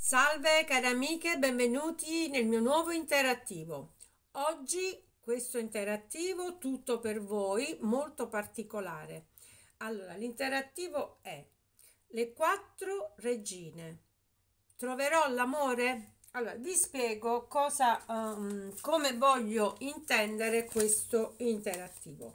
Salve cari amiche, benvenuti nel mio nuovo interattivo. Oggi questo interattivo tutto per voi, molto particolare. Allora, l'interattivo è le quattro regine. Troverò l'amore? Allora, vi spiego cosa, um, come voglio intendere questo interattivo.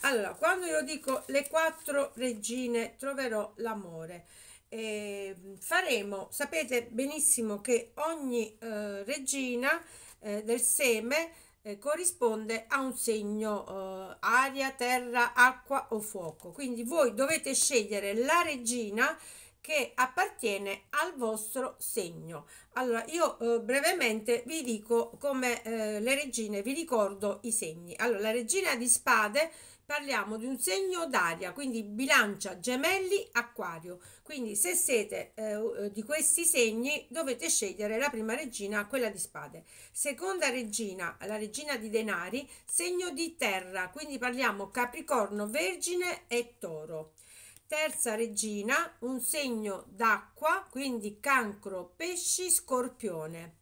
Allora, quando io dico le quattro regine troverò l'amore, eh, faremo sapete benissimo che ogni eh, regina eh, del seme eh, corrisponde a un segno eh, aria terra acqua o fuoco quindi voi dovete scegliere la regina che appartiene al vostro segno. Allora, io eh, brevemente vi dico come eh, le regine, vi ricordo i segni. Allora, la regina di spade parliamo di un segno d'aria, quindi bilancia, gemelli, acquario. Quindi se siete eh, di questi segni dovete scegliere la prima regina, quella di spade. Seconda regina, la regina di denari, segno di terra, quindi parliamo capricorno, vergine e toro. Terza regina, un segno d'acqua, quindi cancro, pesci, scorpione.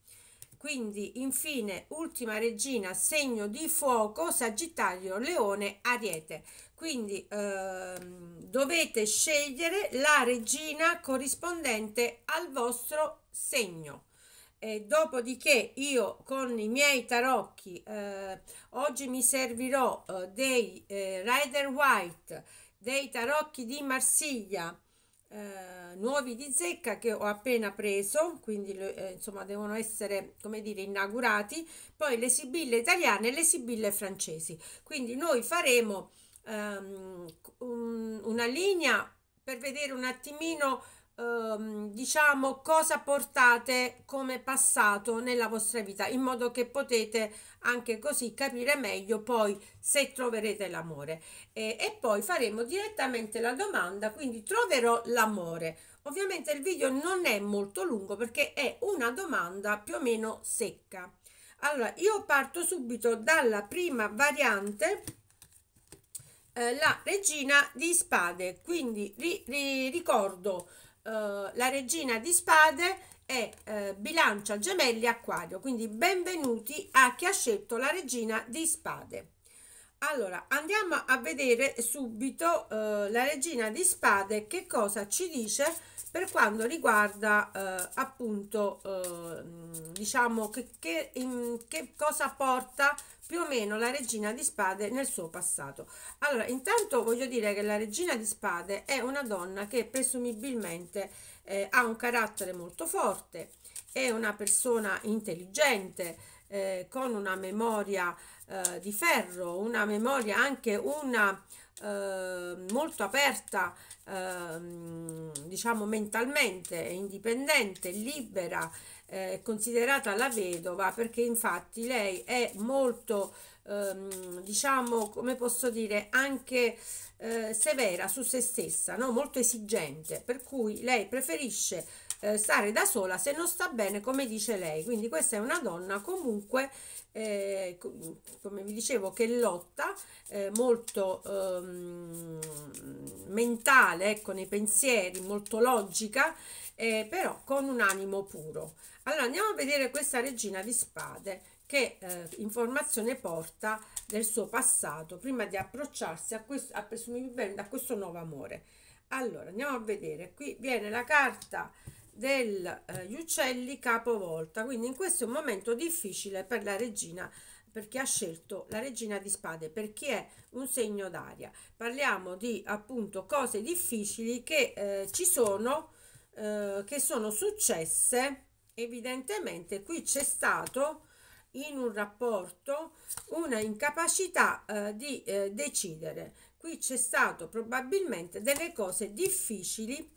Quindi, infine, ultima regina, segno di fuoco, Sagittario, Leone, Ariete. Quindi ehm, dovete scegliere la regina corrispondente al vostro segno. E dopodiché io con i miei tarocchi eh, oggi mi servirò eh, dei eh, Rider White, dei tarocchi di Marsiglia, eh, nuovi di zecca che ho appena preso, quindi eh, insomma devono essere, come dire, inaugurati, poi le sibille italiane e le sibille francesi. Quindi noi faremo ehm, un, una linea per vedere un attimino ehm, diciamo cosa portate come passato nella vostra vita in modo che potete anche così capire meglio poi se troverete l'amore e, e poi faremo direttamente la domanda quindi troverò l'amore ovviamente il video non è molto lungo perché è una domanda più o meno secca allora io parto subito dalla prima variante eh, la regina di spade quindi ri, ri, ricordo eh, la regina di spade è eh, bilancia, gemelli, acquario. Quindi benvenuti a chi ha scelto la regina di spade. Allora, andiamo a vedere subito eh, la regina di spade che cosa ci dice per quanto riguarda eh, appunto, eh, diciamo, che, che, in, che cosa porta più o meno la regina di spade nel suo passato. Allora, intanto voglio dire che la regina di spade è una donna che presumibilmente eh, ha un carattere molto forte, è una persona intelligente, eh, con una memoria eh, di ferro, una memoria anche una eh, molto aperta, ehm, diciamo mentalmente, indipendente, libera, eh, considerata la vedova perché infatti lei è molto ehm, diciamo come posso dire anche eh, severa su se stessa no? molto esigente per cui lei preferisce eh, stare da sola se non sta bene come dice lei quindi questa è una donna comunque eh, come vi dicevo che lotta eh, molto ehm, mentale ecco nei pensieri molto logica eh, però con un animo puro. Allora andiamo a vedere questa regina di spade che eh, informazione porta del suo passato prima di approcciarsi a questo, a, bene, a questo nuovo amore. Allora andiamo a vedere, qui viene la carta degli eh, uccelli capovolta, quindi in questo è un momento difficile per la regina per chi ha scelto la regina di spade per chi è un segno d'aria parliamo di appunto cose difficili che eh, ci sono eh, che sono successe evidentemente qui c'è stato in un rapporto una incapacità eh, di eh, decidere qui c'è stato probabilmente delle cose difficili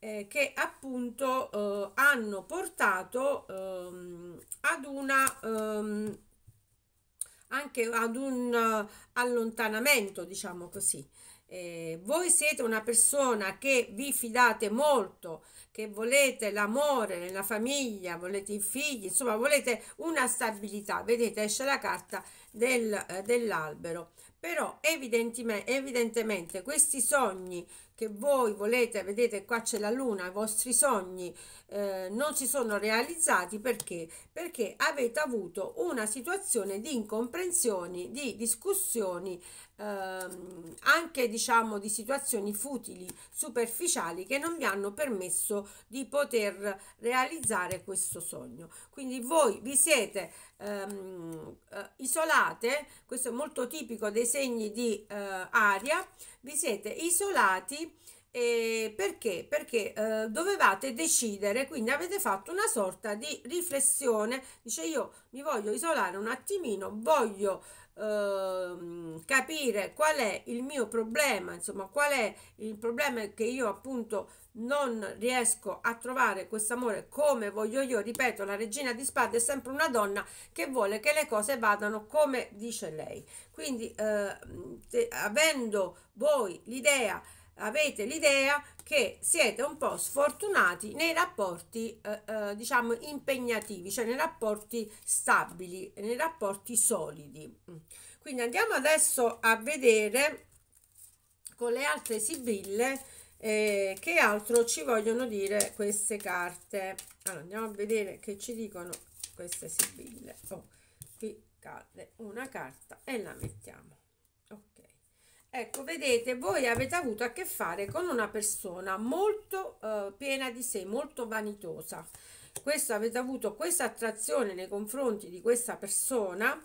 eh, che appunto eh, hanno portato ehm, ad una ehm, anche ad un allontanamento diciamo così eh, voi siete una persona che vi fidate molto che volete l'amore nella famiglia, volete i figli, insomma volete una stabilità. Vedete, esce la carta del, eh, dell'albero. Però evidentemente, evidentemente questi sogni che voi volete, vedete qua c'è la luna, i vostri sogni eh, non si sono realizzati perché? Perché avete avuto una situazione di incomprensioni, di discussioni, ehm, anche diciamo di situazioni futili, superficiali che non vi hanno permesso di poter realizzare questo sogno. Quindi voi vi siete ehm, eh, isolate, questo è molto tipico dei segni di eh, aria, vi siete isolati eh, perché? Perché eh, dovevate decidere, quindi avete fatto una sorta di riflessione, dice io mi voglio isolare un attimino, voglio eh, capire qual è il mio problema, insomma qual è il problema che io appunto non riesco a trovare questo amore come voglio io, ripeto, la regina di spade è sempre una donna che vuole che le cose vadano come dice lei. Quindi eh, avendo voi l'idea avete l'idea che siete un po' sfortunati nei rapporti eh, eh, diciamo impegnativi, cioè nei rapporti stabili, nei rapporti solidi. Mm. Quindi andiamo adesso a vedere con le altre sibille eh, che altro ci vogliono dire queste carte. Allora andiamo a vedere che ci dicono queste sibille. Oh, qui cade una carta e la mettiamo. Ecco, vedete, voi avete avuto a che fare con una persona molto eh, piena di sé, molto vanitosa. Questo, avete avuto questa attrazione nei confronti di questa persona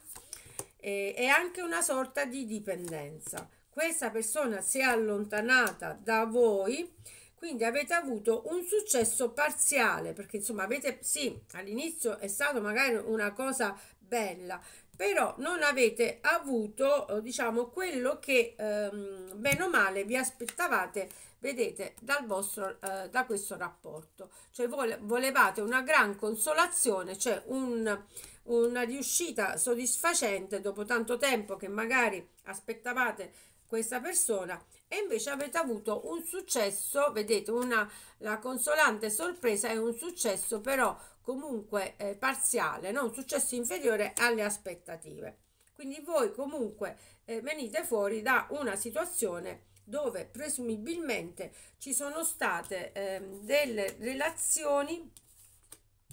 eh, e anche una sorta di dipendenza. Questa persona si è allontanata da voi quindi avete avuto un successo parziale perché insomma avete sì all'inizio è stato magari una cosa bella però non avete avuto eh, diciamo quello che ehm, bene o male vi aspettavate vedete dal vostro eh, da questo rapporto cioè vole volevate una gran consolazione cioè un, una riuscita soddisfacente dopo tanto tempo che magari aspettavate questa persona e invece avete avuto un successo vedete una la consolante sorpresa è un successo però comunque eh, parziale, non un successo inferiore alle aspettative. Quindi voi comunque eh, venite fuori da una situazione dove presumibilmente ci sono state eh, delle relazioni,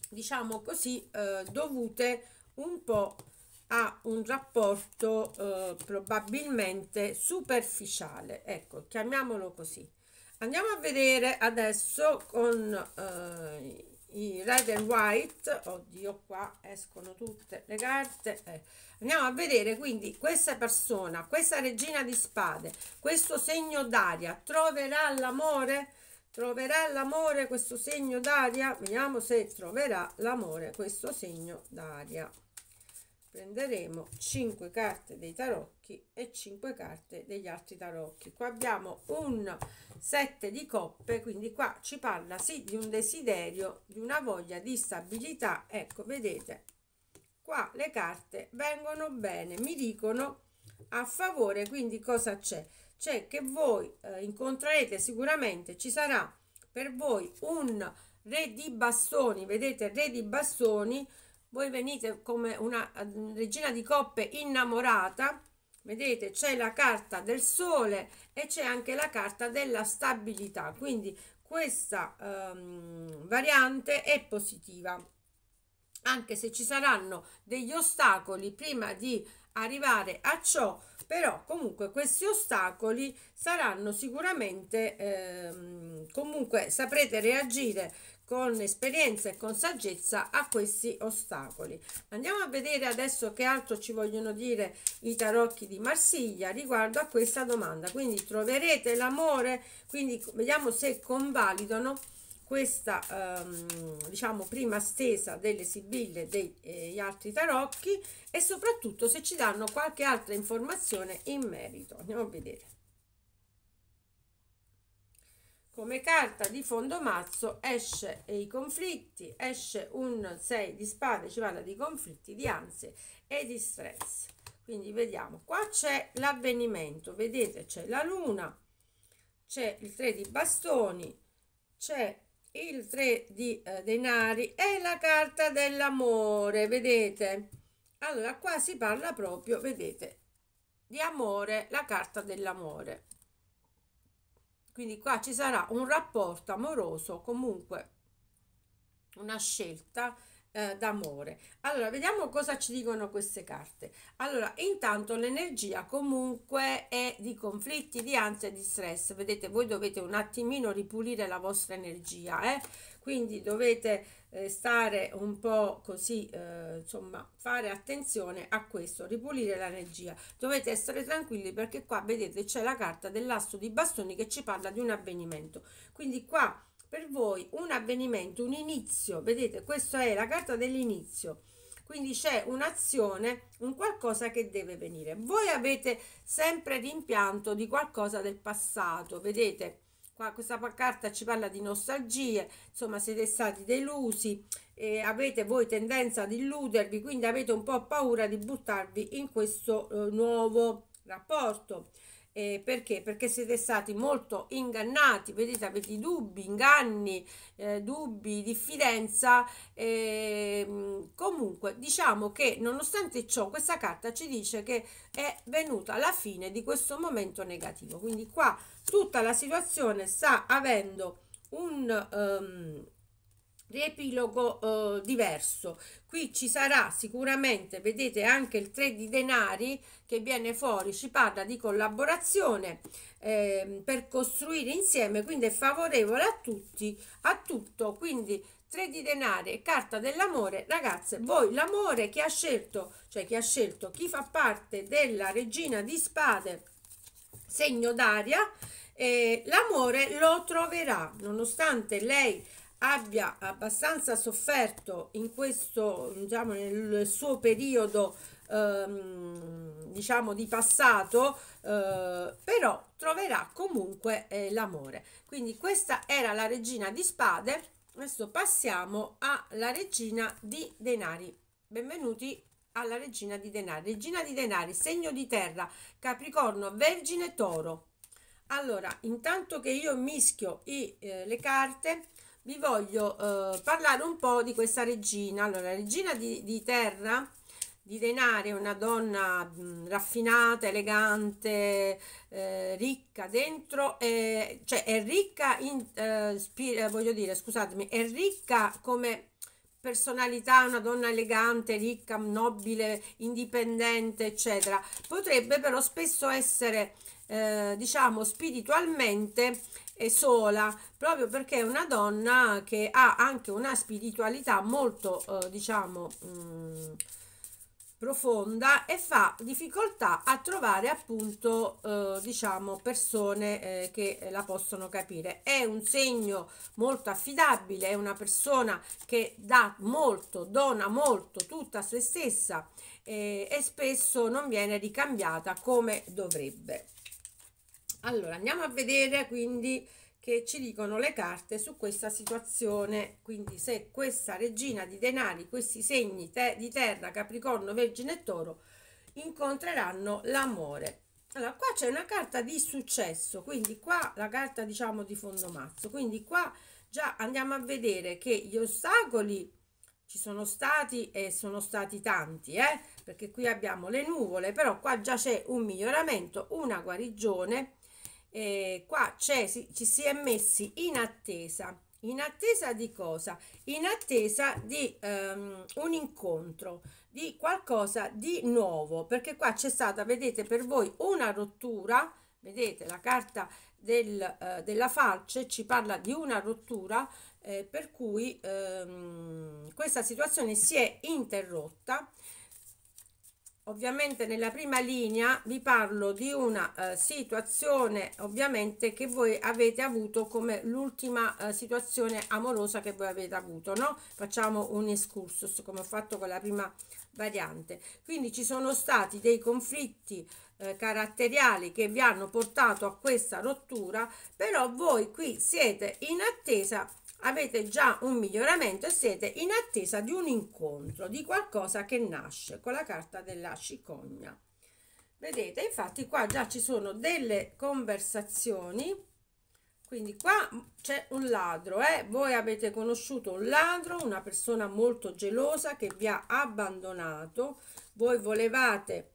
diciamo così, eh, dovute un po' a un rapporto eh, probabilmente superficiale. Ecco, chiamiamolo così. Andiamo a vedere adesso con eh, i red and white oddio qua escono tutte le carte eh. andiamo a vedere quindi questa persona questa regina di spade questo segno d'aria troverà l'amore troverà l'amore questo segno d'aria vediamo se troverà l'amore questo segno d'aria prenderemo 5 carte dei tarocchi e 5 carte degli altri tarocchi qua abbiamo un 7 di coppe quindi qua ci parla sì di un desiderio di una voglia di stabilità ecco vedete qua le carte vengono bene mi dicono a favore quindi cosa c'è c'è che voi eh, incontrerete sicuramente ci sarà per voi un re di bastoni vedete re di bastoni voi venite come una regina di coppe innamorata vedete c'è la carta del sole e c'è anche la carta della stabilità quindi questa ehm, variante è positiva anche se ci saranno degli ostacoli prima di arrivare a ciò però comunque questi ostacoli saranno sicuramente ehm, comunque saprete reagire con esperienza e con saggezza a questi ostacoli. Andiamo a vedere adesso che altro ci vogliono dire i tarocchi di Marsiglia riguardo a questa domanda. Quindi troverete l'amore, quindi vediamo se convalidano questa ehm, diciamo prima stesa delle sibille degli eh, altri tarocchi e soprattutto se ci danno qualche altra informazione in merito. Andiamo a vedere. Come carta di fondomazzo esce i conflitti, esce un 6 di spade, ci parla di conflitti, di ansie e di stress. Quindi vediamo, qua c'è l'avvenimento, vedete c'è la luna, c'è il 3 di bastoni, c'è il 3 di eh, denari e la carta dell'amore, vedete? Allora qua si parla proprio, vedete, di amore, la carta dell'amore. Quindi qua ci sarà un rapporto amoroso, comunque una scelta eh, d'amore. Allora, vediamo cosa ci dicono queste carte. Allora, intanto l'energia comunque è di conflitti, di ansia e di stress. Vedete, voi dovete un attimino ripulire la vostra energia, eh? quindi dovete eh, stare un po' così, eh, insomma, fare attenzione a questo, ripulire l'energia. Dovete essere tranquilli perché qua, vedete, c'è la carta dell'asso di bastoni che ci parla di un avvenimento. Quindi qua per voi un avvenimento, un inizio. Vedete, questa è la carta dell'inizio. Quindi c'è un'azione, un qualcosa che deve venire. Voi avete sempre rimpianto di qualcosa del passato, vedete? Qua questa carta ci parla di nostalgie, insomma siete stati delusi, eh, avete voi tendenza ad illudervi, quindi avete un po' paura di buttarvi in questo eh, nuovo rapporto. Eh, perché? Perché siete stati molto ingannati, vedete, avete dubbi, inganni, eh, dubbi, diffidenza. Eh, comunque, diciamo che nonostante ciò, questa carta ci dice che è venuta la fine di questo momento negativo. Quindi qua tutta la situazione sta avendo un... Um, riepilogo eh, diverso. Qui ci sarà sicuramente, vedete anche il 3 di denari che viene fuori, ci parla di collaborazione eh, per costruire insieme, quindi è favorevole a tutti, a tutto, quindi 3 di denari e carta dell'amore, ragazze, voi l'amore che ha scelto, cioè chi ha scelto, chi fa parte della regina di spade, segno d'aria, eh, l'amore lo troverà, nonostante lei abbia abbastanza sofferto in questo, diciamo, nel suo periodo ehm, diciamo di passato, eh, però troverà comunque eh, l'amore. Quindi questa era la regina di spade, adesso passiamo alla regina di denari. Benvenuti alla regina di denari. Regina di denari, segno di terra, Capricorno, Vergine, Toro. Allora, intanto che io mischio i, eh, le carte, vi voglio eh, parlare un po' di questa regina. Allora, la regina di, di terra, di denari, è una donna mh, raffinata, elegante, eh, ricca dentro, eh, cioè è ricca, in, eh, eh, voglio dire, scusatemi, è ricca come personalità, una donna elegante, ricca, nobile, indipendente, eccetera. Potrebbe però spesso essere, eh, diciamo, spiritualmente è sola proprio perché è una donna che ha anche una spiritualità molto eh, diciamo mh, mm, profonda e fa difficoltà a trovare appunto eh, diciamo persone eh, che la possono capire è un segno molto affidabile è una persona che dà molto dona molto tutta se stessa eh, e spesso non viene ricambiata come dovrebbe allora, andiamo a vedere quindi che ci dicono le carte su questa situazione. Quindi se questa regina di denari, questi segni te di terra, capricorno, vergine e toro, incontreranno l'amore. Allora, qua c'è una carta di successo, quindi qua la carta diciamo di fondo mazzo, quindi qua già andiamo a vedere che gli ostacoli ci sono stati e sono stati tanti, eh? perché qui abbiamo le nuvole, però qua già c'è un miglioramento, una guarigione, eh, qua c'è, si, ci si è messi in attesa. In attesa di cosa? In attesa di um, un incontro, di qualcosa di nuovo, perché qua c'è stata, vedete, per voi una rottura, vedete la carta del, eh, della falce ci parla di una rottura eh, per cui ehm, questa situazione si è interrotta ovviamente nella prima linea vi parlo di una eh, situazione ovviamente che voi avete avuto come l'ultima eh, situazione amorosa che voi avete avuto no facciamo un excursus come ho fatto con la prima variante quindi ci sono stati dei conflitti eh, caratteriali che vi hanno portato a questa rottura però voi qui siete in attesa avete già un miglioramento e siete in attesa di un incontro, di qualcosa che nasce con la carta della cicogna. Vedete, infatti qua già ci sono delle conversazioni, quindi qua c'è un ladro, eh? voi avete conosciuto un ladro, una persona molto gelosa che vi ha abbandonato, voi volevate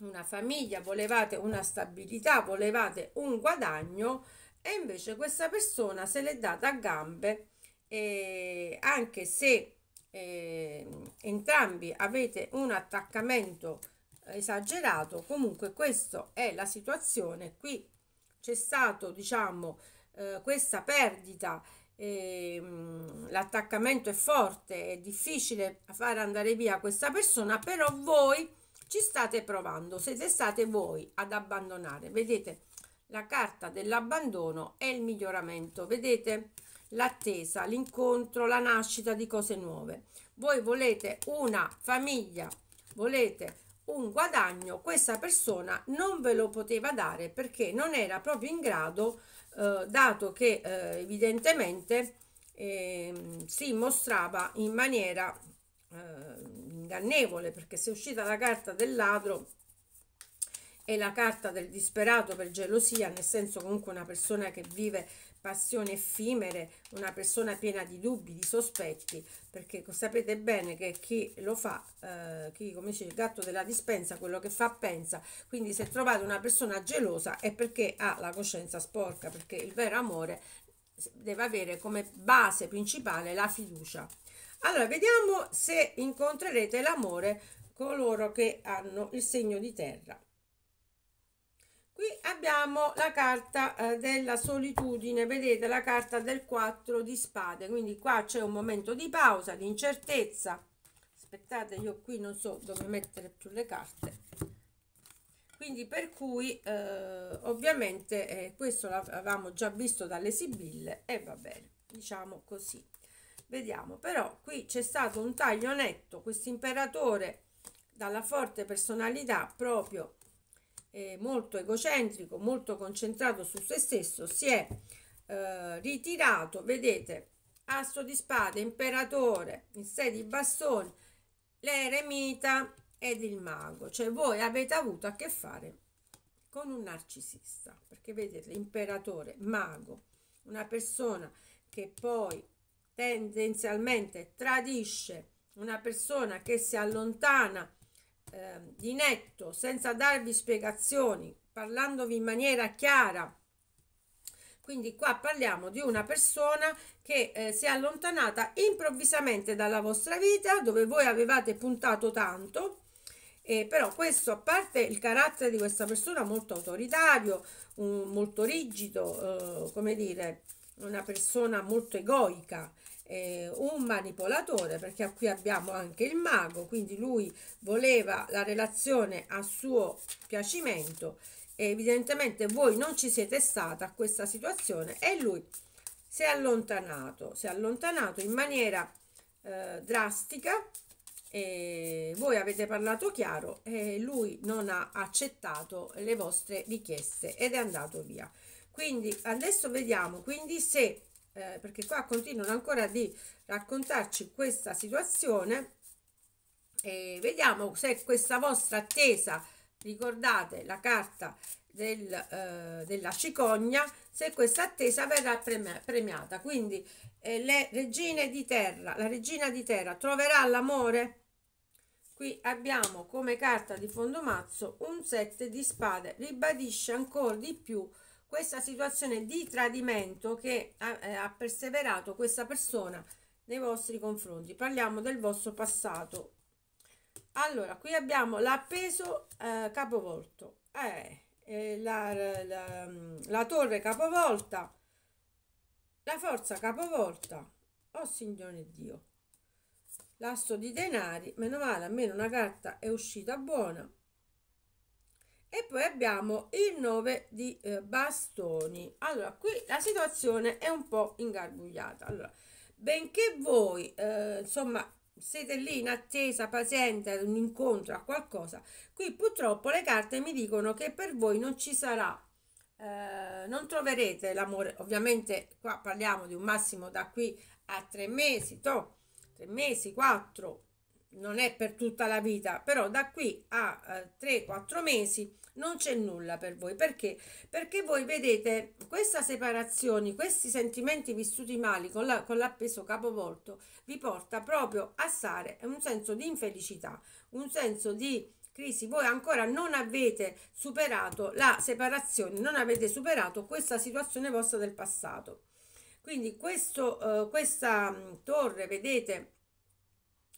una famiglia, volevate una stabilità, volevate un guadagno, e invece questa persona se l'è data a gambe eh, anche se eh, entrambi avete un attaccamento esagerato comunque questa è la situazione qui c'è stato diciamo eh, questa perdita ehm, l'attaccamento è forte è difficile far andare via questa persona però voi ci state provando siete state voi ad abbandonare vedete la carta dell'abbandono e il miglioramento. Vedete? L'attesa, l'incontro, la nascita di cose nuove. Voi volete una famiglia, volete un guadagno, questa persona non ve lo poteva dare perché non era proprio in grado, eh, dato che eh, evidentemente eh, si mostrava in maniera eh, ingannevole, perché se è uscita la carta del ladro è la carta del disperato per gelosia, nel senso comunque una persona che vive passioni effimere, una persona piena di dubbi, di sospetti, perché sapete bene che chi lo fa, eh, chi come dice il gatto della dispensa, quello che fa pensa, quindi se trovate una persona gelosa è perché ha la coscienza sporca, perché il vero amore deve avere come base principale la fiducia. Allora, vediamo se incontrerete l'amore coloro che hanno il segno di terra qui abbiamo la carta eh, della solitudine vedete la carta del 4 di spade quindi qua c'è un momento di pausa di incertezza aspettate io qui non so dove mettere più le carte quindi per cui eh, ovviamente eh, questo l'avevamo già visto dalle sibille e va bene diciamo così vediamo però qui c'è stato un taglio netto questo imperatore dalla forte personalità proprio eh, molto egocentrico, molto concentrato su se stesso, si è eh, ritirato, vedete, asso di spade, imperatore, in sei di bastoni, l'eremita ed il mago. Cioè voi avete avuto a che fare con un narcisista, perché vedete, imperatore, mago, una persona che poi tendenzialmente tradisce, una persona che si allontana eh, di netto, senza darvi spiegazioni, parlandovi in maniera chiara. Quindi qua parliamo di una persona che eh, si è allontanata improvvisamente dalla vostra vita, dove voi avevate puntato tanto, eh, però questo, a parte il carattere di questa persona molto autoritario, un, molto rigido, eh, come dire, una persona molto egoica, eh, un manipolatore, perché qui abbiamo anche il mago, quindi lui voleva la relazione a suo piacimento e evidentemente voi non ci siete stata a questa situazione e lui si è allontanato, si è allontanato in maniera eh, drastica e voi avete parlato chiaro e lui non ha accettato le vostre richieste ed è andato via. Quindi adesso vediamo quindi se eh, perché qua continuano ancora di raccontarci questa situazione e vediamo se questa vostra attesa ricordate la carta del, eh, della cicogna se questa attesa verrà premiata quindi eh, le regine di terra la regina di terra troverà l'amore qui abbiamo come carta di fondo mazzo un 7 di spade ribadisce ancora di più questa situazione di tradimento che ha, eh, ha perseverato questa persona nei vostri confronti. Parliamo del vostro passato. Allora, qui abbiamo l'appeso eh, capovolto, eh, eh la, la, mm, la torre capovolta, la forza capovolta. Oh signore Dio, l'asso di denari, meno male, almeno una carta è uscita buona e poi abbiamo il 9 di eh, bastoni allora qui la situazione è un po' ingarbugliata allora benché voi eh, insomma siete lì in attesa paziente ad un incontro a qualcosa qui purtroppo le carte mi dicono che per voi non ci sarà eh, non troverete l'amore ovviamente qua parliamo di un massimo da qui a tre mesi to, tre mesi quattro non è per tutta la vita però da qui a eh, 3-4 mesi non c'è nulla per voi. Perché? Perché voi vedete questa separazione, questi sentimenti vissuti male con, la, con l'appeso capovolto, vi porta proprio a stare un senso di infelicità, un senso di crisi. Voi ancora non avete superato la separazione, non avete superato questa situazione vostra del passato. Quindi questo, eh, questa mm, torre, vedete,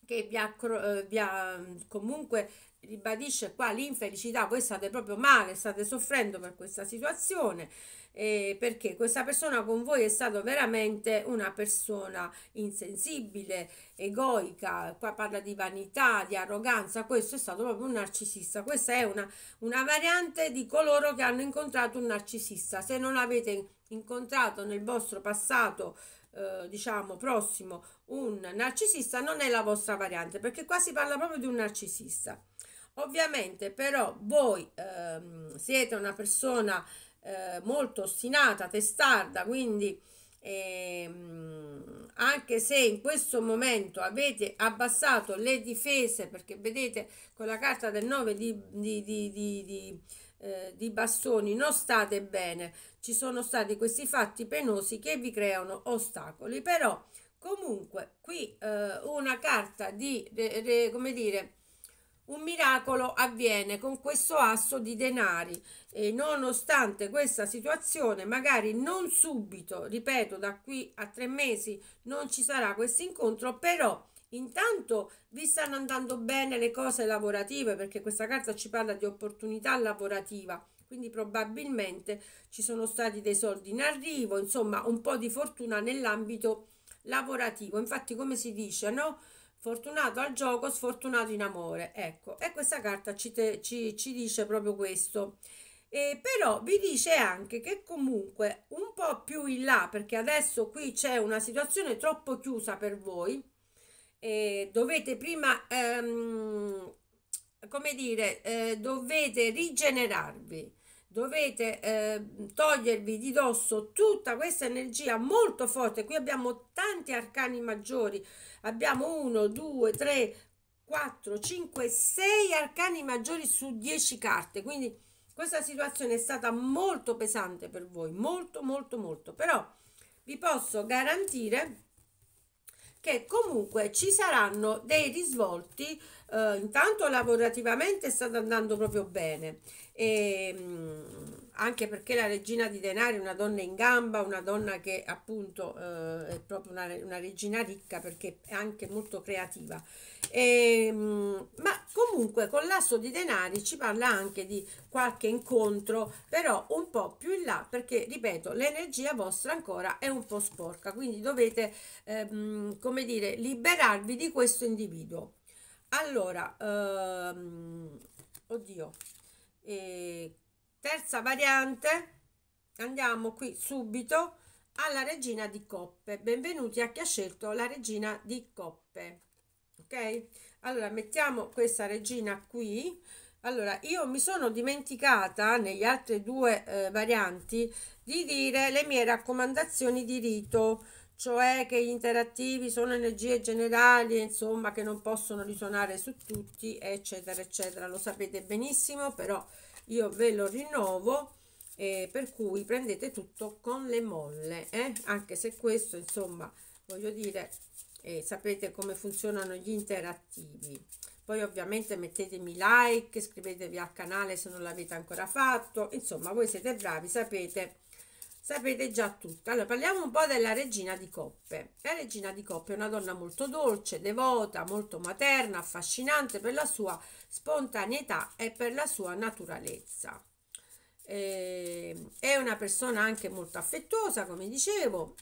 che vi ha, eh, vi ha mm, comunque ribadisce qua l'infelicità, voi state proprio male, state soffrendo per questa situazione, eh, perché questa persona con voi è stata veramente una persona insensibile, egoica, qua parla di vanità, di arroganza, questo è stato proprio un narcisista, questa è una, una variante di coloro che hanno incontrato un narcisista, se non avete incontrato nel vostro passato eh, diciamo prossimo un narcisista non è la vostra variante perché qua si parla proprio di un narcisista ovviamente però voi ehm, siete una persona eh, molto ostinata testarda quindi ehm, anche se in questo momento avete abbassato le difese perché vedete con la carta del 9 di, di, di, di eh, di bastoni non state bene, ci sono stati questi fatti penosi che vi creano ostacoli, però comunque qui eh, una carta di, re, re, come dire, un miracolo avviene con questo asso di denari e nonostante questa situazione magari non subito ripeto da qui a tre mesi non ci sarà questo incontro però Intanto vi stanno andando bene le cose lavorative perché questa carta ci parla di opportunità lavorativa, quindi probabilmente ci sono stati dei soldi in arrivo, insomma un po' di fortuna nell'ambito lavorativo. Infatti come si dice, no? Fortunato al gioco, sfortunato in amore. Ecco, e questa carta ci, te, ci, ci dice proprio questo. Eh, però vi dice anche che comunque un po' più in là, perché adesso qui c'è una situazione troppo chiusa per voi, eh, dovete prima, ehm, come dire, eh, dovete rigenerarvi, dovete eh, togliervi di dosso tutta questa energia molto forte. Qui abbiamo tanti arcani maggiori, abbiamo 1, 2, 3, 4, 5, 6 arcani maggiori su 10 carte, quindi questa situazione è stata molto pesante per voi, molto molto molto, però vi posso garantire che comunque ci saranno dei risvolti eh, intanto lavorativamente sta andando proprio bene e, ehm, anche perché la regina di denari è una donna in gamba, una donna che appunto eh, è proprio una, una, regina ricca perché è anche molto creativa. E, ehm, ma comunque con l'asso di denari ci parla anche di qualche incontro, però un po' più in là perché, ripeto, l'energia vostra ancora è un po' sporca, quindi dovete, ehm, come dire, liberarvi di questo individuo. Allora, ehm, oddio. E eh, terza variante andiamo qui subito alla regina di coppe benvenuti a chi ha scelto la regina di coppe ok allora mettiamo questa regina qui allora io mi sono dimenticata negli altri due eh, varianti di dire le mie raccomandazioni di rito cioè che gli interattivi sono energie generali, insomma, che non possono risuonare su tutti, eccetera, eccetera. Lo sapete benissimo, però io ve lo rinnovo eh, per cui prendete tutto con le molle eh? anche se questo insomma voglio dire eh, sapete come funzionano gli interattivi poi ovviamente mettetemi like iscrivetevi al canale se non l'avete ancora fatto insomma voi siete bravi sapete sapete già tutto allora parliamo un po' della regina di coppe la regina di coppe è una donna molto dolce devota molto materna affascinante per la sua spontaneità e per la sua naturalezza. Eh, è una persona anche molto affettuosa, come dicevo,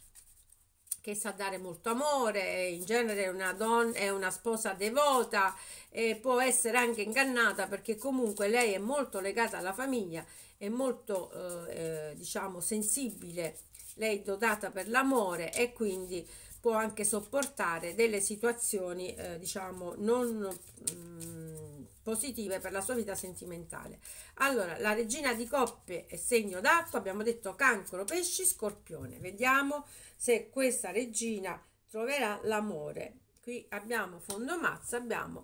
che sa dare molto amore, in genere è una, donna, è una sposa devota e può essere anche ingannata perché comunque lei è molto legata alla famiglia, è molto eh, eh diciamo sensibile, lei è dotata per l'amore e quindi può anche sopportare delle situazioni eh, diciamo non... Mm, positive per la sua vita sentimentale. Allora, la regina di coppe è segno d'acqua, abbiamo detto cancro, pesci, scorpione. Vediamo se questa regina troverà l'amore. Qui abbiamo fondo mazza, abbiamo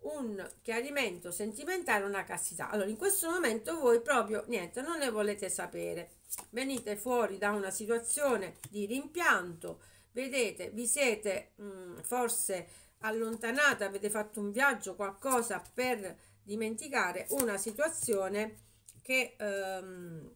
un chiarimento sentimentale, una castità. Allora, in questo momento voi proprio niente, non ne volete sapere. Venite fuori da una situazione di rimpianto, vedete, vi siete mh, forse allontanata, avete fatto un viaggio, qualcosa per dimenticare una situazione che ehm,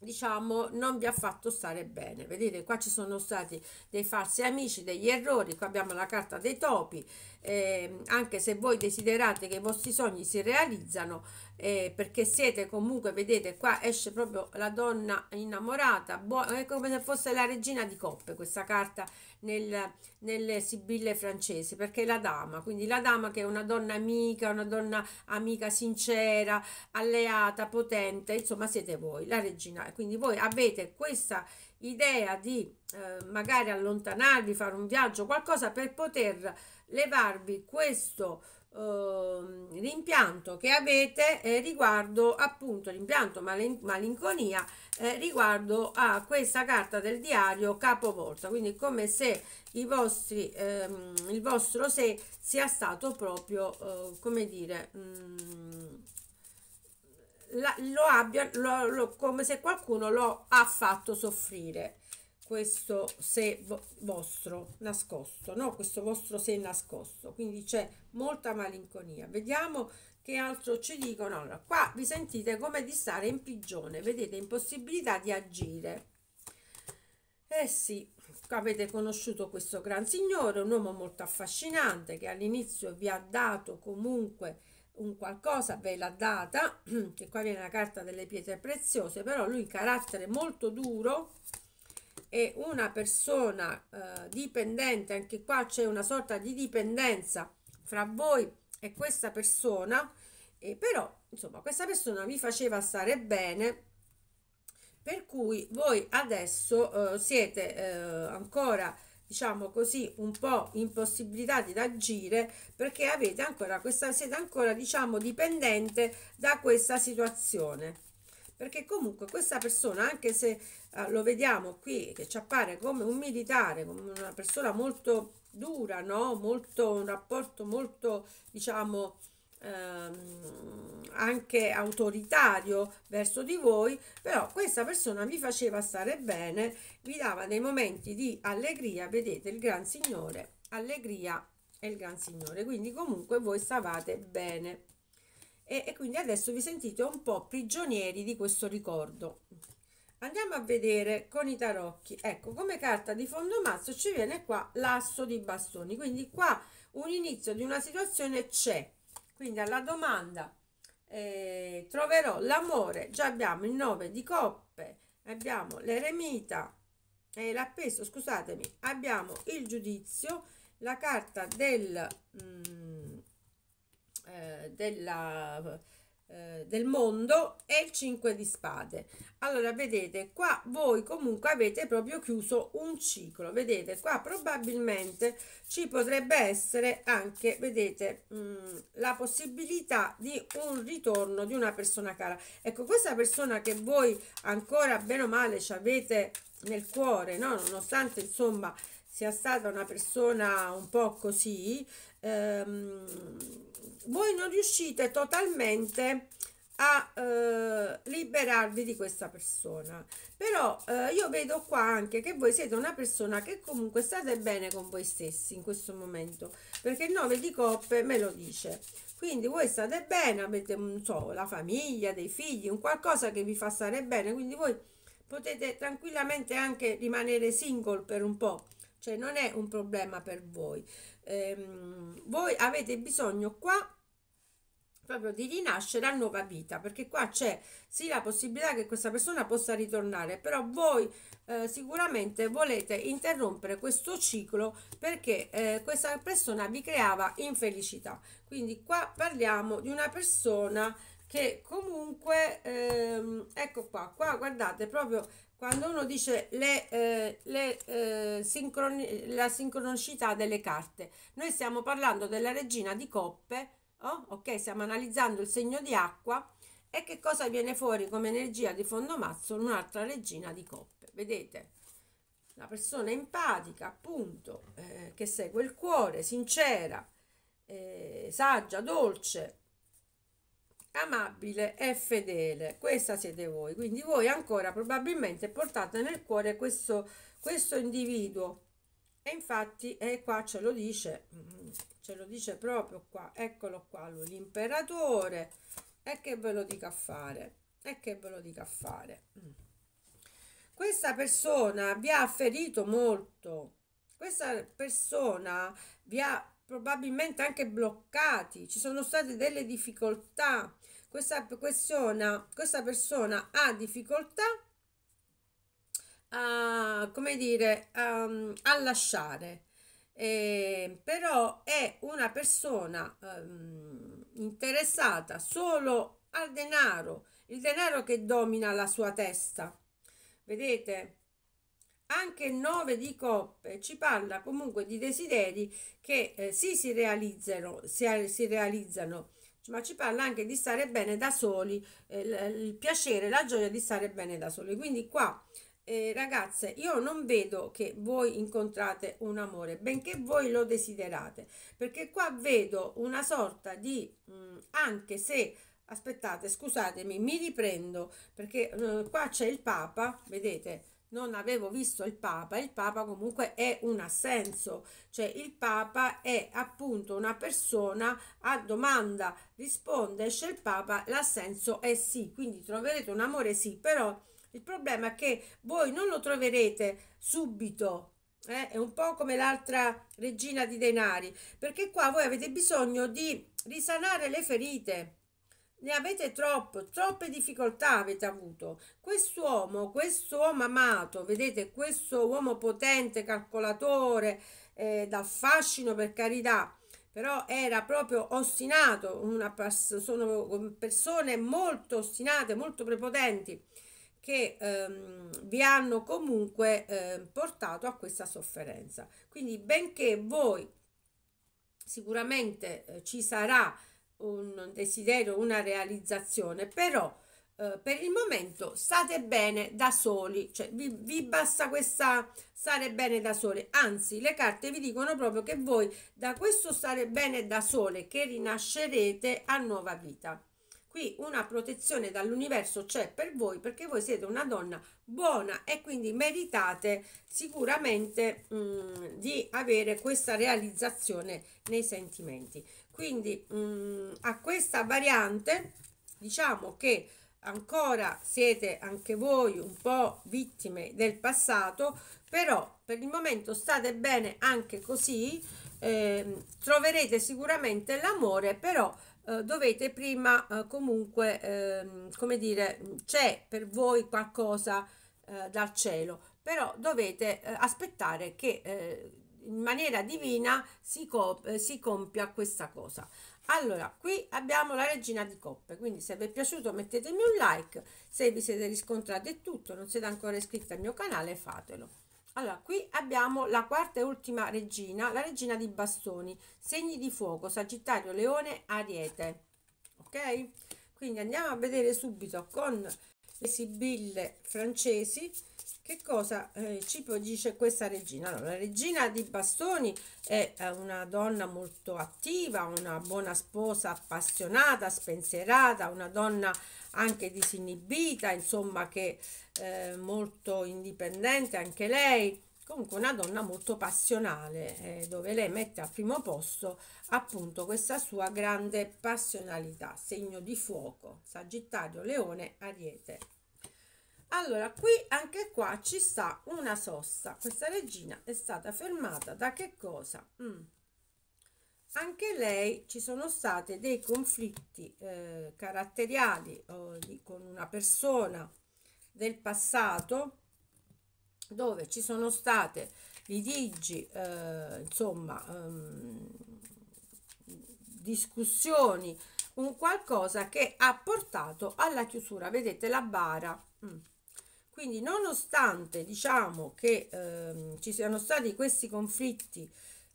diciamo non vi ha fatto stare bene vedete qua ci sono stati dei falsi amici degli errori qua abbiamo la carta dei topi eh, anche se voi desiderate che i vostri sogni si realizzano eh, perché siete comunque vedete qua esce proprio la donna innamorata è come se fosse la regina di coppe questa carta nel, nel sibille francesi perché la dama quindi la dama che è una donna amica una donna amica sincera alleata potente insomma siete voi la regina quindi voi avete questa idea di eh, magari allontanarvi fare un viaggio qualcosa per poter levarvi questo eh, rimpianto che avete eh, riguardo appunto l'impianto malin malinconia eh, riguardo a questa carta del diario capovolta quindi come se i vostri ehm, il vostro sé sia stato proprio eh, come dire mh, mm, la, lo abbia lo, lo, come se qualcuno lo ha fatto soffrire questo se vostro nascosto, no? questo vostro se nascosto, quindi c'è molta malinconia. Vediamo che altro ci dicono. Allora, qua vi sentite come di stare in pigione, vedete impossibilità di agire. Eh sì, avete conosciuto questo gran signore, un uomo molto affascinante che all'inizio vi ha dato comunque un qualcosa, ve l'ha data, che qua viene la carta delle pietre preziose, però lui carattere molto duro e una persona eh, dipendente, anche qua c'è una sorta di dipendenza fra voi e questa persona, e però insomma questa persona vi faceva stare bene, per cui voi adesso eh, siete eh, ancora diciamo così un po' impossibilitati ad agire perché avete ancora questa siete ancora diciamo dipendente da questa situazione perché comunque questa persona anche se eh, lo vediamo qui che ci appare come un militare come una persona molto dura no molto un rapporto molto diciamo ehm, anche autoritario verso di voi però questa persona vi faceva stare bene vi dava dei momenti di allegria vedete il gran signore allegria e il gran signore quindi comunque voi stavate bene e, e quindi adesso vi sentite un po' prigionieri di questo ricordo andiamo a vedere con i tarocchi ecco come carta di fondo mazzo ci viene qua l'asso di bastoni quindi qua un inizio di una situazione c'è quindi alla domanda eh, troverò l'amore già abbiamo il 9 di coppe abbiamo l'eremita e eh, l'appeso scusatemi abbiamo il giudizio la carta del mm, eh, della, eh, del mondo e il 5 di spade. Allora, vedete, qua voi comunque avete proprio chiuso un ciclo. Vedete, qua probabilmente ci potrebbe essere anche, vedete, mh, mm, la possibilità di un ritorno di una persona cara. Ecco, questa persona che voi ancora, bene o male, ci avete nel cuore, no? nonostante insomma sia stata una persona un po' così, ehm, voi non riuscite totalmente a eh, liberarvi di questa persona però eh, io vedo qua anche che voi siete una persona che comunque state bene con voi stessi in questo momento perché il 9 di coppe me lo dice quindi voi state bene avete non so la famiglia dei figli un qualcosa che vi fa stare bene quindi voi potete tranquillamente anche rimanere single per un po' cioè non è un problema per voi. Ehm, voi avete bisogno qua proprio di rinascere a nuova vita perché qua c'è sì la possibilità che questa persona possa ritornare però voi eh, sicuramente volete interrompere questo ciclo perché eh, questa persona vi creava infelicità quindi qua parliamo di una persona che comunque ehm, ecco qua qua guardate proprio quando uno dice le, eh, le, eh, sincron la sincronicità delle carte. Noi stiamo parlando della regina di coppe, oh? ok? Stiamo analizzando il segno di acqua e che cosa viene fuori come energia di fondo mazzo un'altra regina di coppe. Vedete? Una persona empatica, appunto, eh, che segue il cuore, sincera, eh, saggia, dolce, amabile e fedele. Questa siete voi, quindi voi ancora probabilmente portate nel cuore questo, questo individuo. E infatti, e eh, qua ce lo dice, mm, ce lo dice proprio qua, eccolo qua lui, l'imperatore. E che ve lo dica a fare? E che ve lo dica a fare? Mm. Questa persona vi ha ferito molto, questa persona vi ha probabilmente anche bloccati, ci sono state delle difficoltà, questa persona, questa persona ha difficoltà a, come dire, a, ehm, a lasciare. Eh, però è una persona eh, interessata solo al denaro, il denaro che domina la sua testa. Vedete? Anche il 9 di coppe ci parla comunque di desideri che eh, sì si realizzano, si, si realizzano, ma ci parla anche di stare bene da soli, eh, il piacere, la gioia di stare bene da soli. Quindi qua, eh, ragazze, io non vedo che voi incontrate un amore, benché voi lo desiderate, perché qua vedo una sorta di, mh, mm, anche se, aspettate, scusatemi, mi riprendo, perché eh, qua c'è il Papa, vedete, non avevo visto il Papa, il Papa comunque è un assenso, cioè il Papa è appunto una persona a domanda, risponde, esce il Papa, l'assenso è sì, quindi troverete un amore sì, però il problema è che voi non lo troverete subito, eh? è un po' come l'altra regina di denari, perché qua voi avete bisogno di risanare le ferite ne avete troppo, troppe difficoltà avete avuto. Quest'uomo, uomo amato, vedete, questo uomo potente, calcolatore, eh, dal fascino per carità, però era proprio ostinato, una, sono persone molto ostinate, molto prepotenti, che ehm, vi hanno comunque eh, portato a questa sofferenza. Quindi, benché voi sicuramente eh, ci sarà un desiderio, una realizzazione, però eh, per il momento state bene da soli, cioè vi, vi, basta questa stare bene da soli, anzi le carte vi dicono proprio che voi da questo stare bene da sole che rinascerete a nuova vita. Qui una protezione dall'universo c'è per voi perché voi siete una donna buona e quindi meritate sicuramente mh, mm, di avere questa realizzazione nei sentimenti. Quindi mh, mm, a questa variante diciamo che ancora siete anche voi un po' vittime del passato, però per il momento state bene anche così, eh, troverete sicuramente l'amore, però eh, dovete prima eh, comunque, ehm, come dire, c'è per voi qualcosa eh, dal cielo, però dovete eh, aspettare che eh, in maniera divina si, eh, si compia questa cosa. Allora, qui abbiamo la regina di coppe, quindi se vi è piaciuto mettetemi un like, se vi siete riscontrati è tutto, non siete ancora iscritti al mio canale fatelo. Allora, qui abbiamo la quarta e ultima regina, la regina di bastoni, segni di fuoco, sagittario, leone, ariete. Ok? Quindi andiamo a vedere subito con le sibille francesi che cosa eh, ci dice questa regina? Allora, la regina di bastoni è eh, una donna molto attiva, una buona sposa appassionata, spensierata, una donna anche disinibita, insomma che eh, molto indipendente anche lei, comunque una donna molto passionale, eh, dove lei mette al primo posto appunto questa sua grande passionalità, segno di fuoco, Sagittario, Leone, Ariete allora qui anche qua ci sta una sosta questa regina è stata fermata da che cosa mm. anche lei ci sono stati dei conflitti eh, caratteriali oh, di, con una persona del passato dove ci sono state litigi eh, insomma um, discussioni un qualcosa che ha portato alla chiusura vedete la bara mm quindi nonostante diciamo che ehm, ci siano stati questi conflitti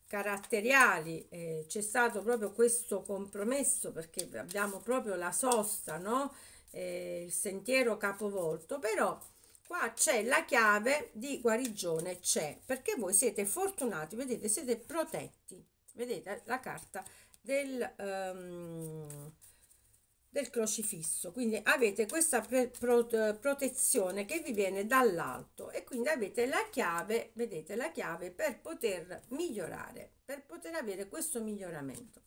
caratteriali, eh, c'è stato proprio questo compromesso perché abbiamo proprio la sosta, no? eh, il sentiero capovolto, però qua c'è la chiave di guarigione, c'è, perché voi siete fortunati, vedete, siete protetti, vedete la carta del... Um, del crocifisso quindi avete questa protezione che vi viene dall'alto e quindi avete la chiave vedete la chiave per poter migliorare per poter avere questo miglioramento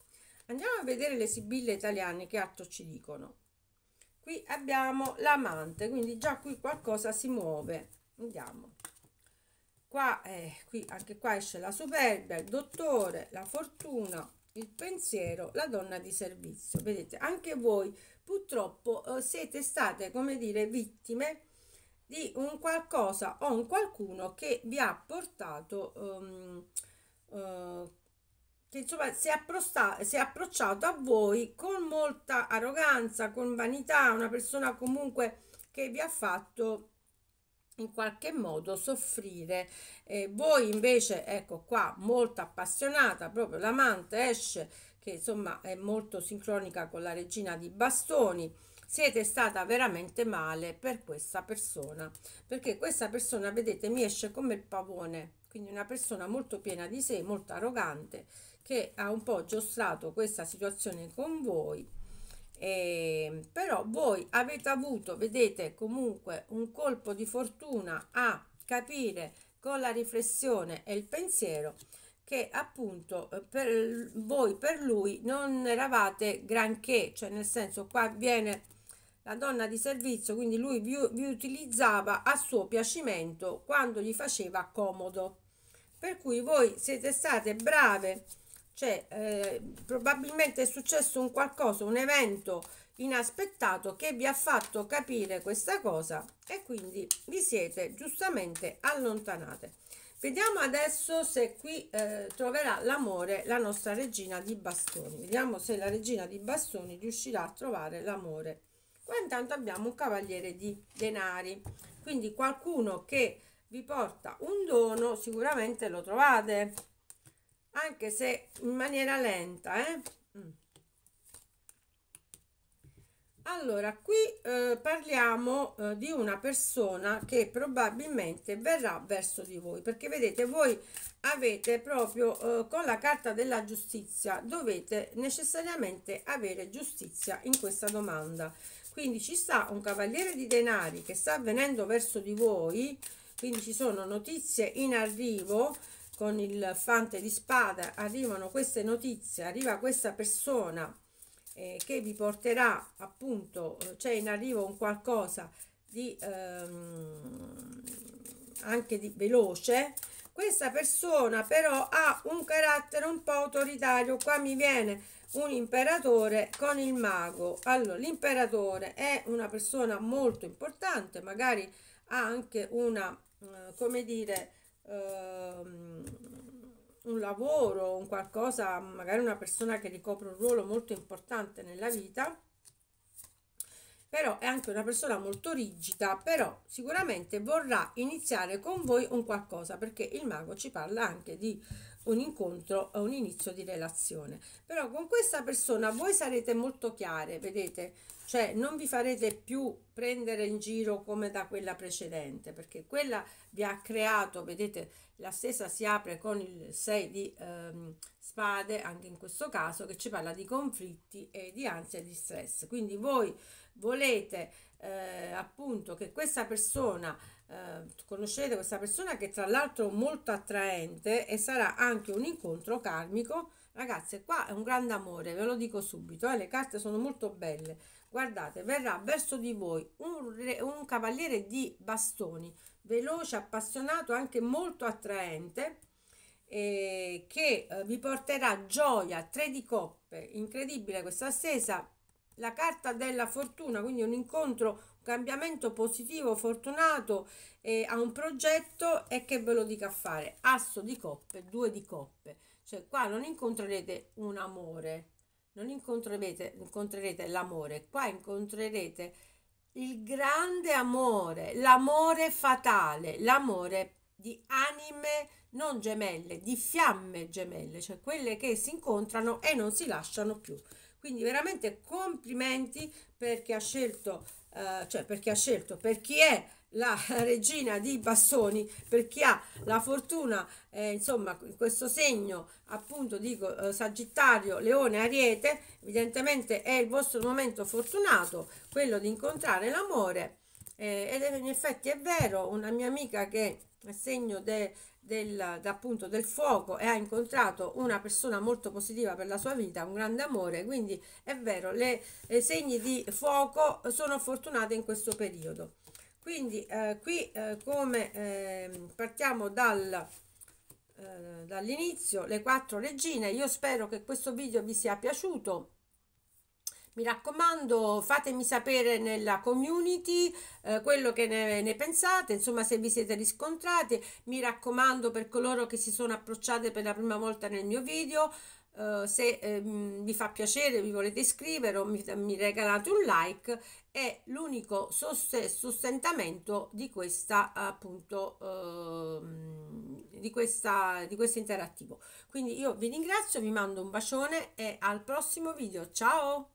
andiamo a vedere le sibille italiane che altro ci dicono qui abbiamo l'amante quindi già qui qualcosa si muove andiamo qua, eh, qui anche qua esce la superbia il dottore la fortuna il pensiero, la donna di servizio. Vedete, anche voi purtroppo eh, siete state, come dire, vittime di un qualcosa o un qualcuno che vi ha portato, um, uh, che insomma si è, si è approcciato a voi con molta arroganza, con vanità, una persona comunque che vi ha fatto in qualche modo soffrire eh, voi invece ecco qua molto appassionata proprio l'amante esce che insomma è molto sincronica con la regina di bastoni siete stata veramente male per questa persona perché questa persona vedete mi esce come il pavone quindi una persona molto piena di sé molto arrogante che ha un po' giostrato questa situazione con voi eh, però voi avete avuto, vedete, comunque un colpo di fortuna a capire con la riflessione e il pensiero che appunto eh, per voi, per lui, non eravate granché, cioè nel senso qua viene la donna di servizio, quindi lui vi, vi utilizzava a suo piacimento quando gli faceva comodo. Per cui voi siete state brave cioè eh, probabilmente è successo un qualcosa, un evento inaspettato che vi ha fatto capire questa cosa e quindi vi siete giustamente allontanate. Vediamo adesso se qui eh, troverà l'amore la nostra regina di bastoni. Vediamo se la regina di bastoni riuscirà a trovare l'amore. Qua intanto abbiamo un cavaliere di denari, quindi qualcuno che vi porta un dono sicuramente lo trovate anche se in maniera lenta eh? Mm. allora qui eh, parliamo eh, di una persona che probabilmente verrà verso di voi perché vedete voi avete proprio eh, con la carta della giustizia dovete necessariamente avere giustizia in questa domanda quindi ci sta un cavaliere di denari che sta venendo verso di voi quindi ci sono notizie in arrivo con il fante di spada arrivano queste notizie, arriva questa persona eh, che vi porterà appunto, c'è cioè in arrivo un qualcosa di ehm, anche di veloce, questa persona però ha un carattere un po' autoritario, qua mi viene un imperatore con il mago. Allora, l'imperatore è una persona molto importante, magari ha anche una, eh, come dire, Ehm, un lavoro, un qualcosa, magari una persona che ricopre un ruolo molto importante nella vita, però è anche una persona molto rigida, però sicuramente vorrà iniziare con voi un qualcosa, perché il mago ci parla anche di un incontro eh, un inizio di relazione. Però con questa persona voi sarete molto chiare, vedete, cioè non vi farete più prendere in giro come da quella precedente perché quella vi ha creato vedete la stessa si apre con il 6 di ehm, spade anche in questo caso che ci parla di conflitti e di ansia e di stress quindi voi volete eh, appunto che questa persona eh, conoscete questa persona che tra l'altro molto attraente e sarà anche un incontro karmico ragazze qua è un grande amore ve lo dico subito eh, le carte sono molto belle guardate, verrà verso di voi un, re, un cavaliere di bastoni, veloce, appassionato, anche molto attraente, eh, che eh, vi porterà gioia, tre di coppe, incredibile questa stesa, la carta della fortuna, quindi un incontro, un cambiamento positivo, fortunato, eh, a un progetto e che ve lo dica a fare, asso di coppe, due di coppe, cioè qua non incontrerete un amore, non incontrerete, incontrerete l'amore, qua incontrerete il grande amore, l'amore fatale, l'amore di anime non gemelle, di fiamme gemelle, cioè quelle che si incontrano e non si lasciano più. Quindi veramente complimenti per chi ha scelto, eh, cioè per chi ha scelto, per chi è la regina di bastoni per chi ha la fortuna eh, insomma questo segno appunto dico eh, sagittario leone ariete evidentemente è il vostro momento fortunato quello di incontrare l'amore eh, ed in effetti è vero una mia amica che è segno de, del, appunto, del fuoco e ha incontrato una persona molto positiva per la sua vita, un grande amore, quindi è vero, le, i segni di fuoco sono fortunate in questo periodo quindi eh, qui eh, come eh, partiamo dal, eh, dall'inizio le quattro regine io spero che questo video vi sia piaciuto mi raccomando fatemi sapere nella community eh, quello che ne, ne, pensate insomma se vi siete riscontrati mi raccomando per coloro che si sono approcciate per la prima volta nel mio video eh, se eh, vi fa piacere, vi volete iscrivere o mi, mi regalate un like, è l'unico sostentamento di questa appunto uh, di, questa, di questo interattivo. Quindi io vi ringrazio, vi mando un bacione e al prossimo video. Ciao!